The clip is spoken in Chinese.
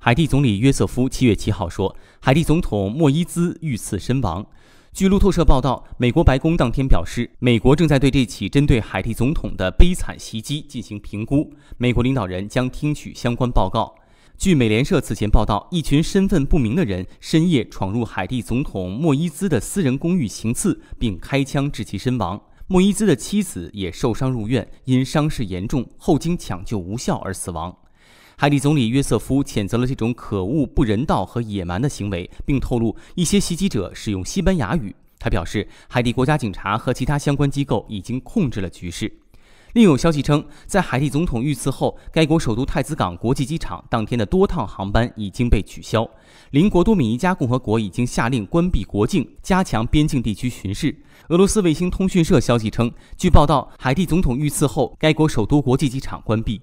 海地总理约瑟夫七月七号说，海地总统莫伊兹遇刺身亡。据路透社报道，美国白宫当天表示，美国正在对这起针对海地总统的悲惨袭击进行评估，美国领导人将听取相关报告。据美联社此前报道，一群身份不明的人深夜闯入海地总统莫伊兹的私人公寓行刺，并开枪致其身亡。莫伊兹的妻子也受伤入院，因伤势严重后经抢救无效而死亡。海地总理约瑟夫谴责了这种可恶、不人道和野蛮的行为，并透露一些袭击者使用西班牙语。他表示，海地国家警察和其他相关机构已经控制了局势。另有消息称，在海地总统遇刺后，该国首都太子港国际机场当天的多趟航班已经被取消。邻国多米尼加共和国已经下令关闭国境，加强边境地区巡视。俄罗斯卫星通讯社消息称，据报道，海地总统遇刺后，该国首都国际机场关闭。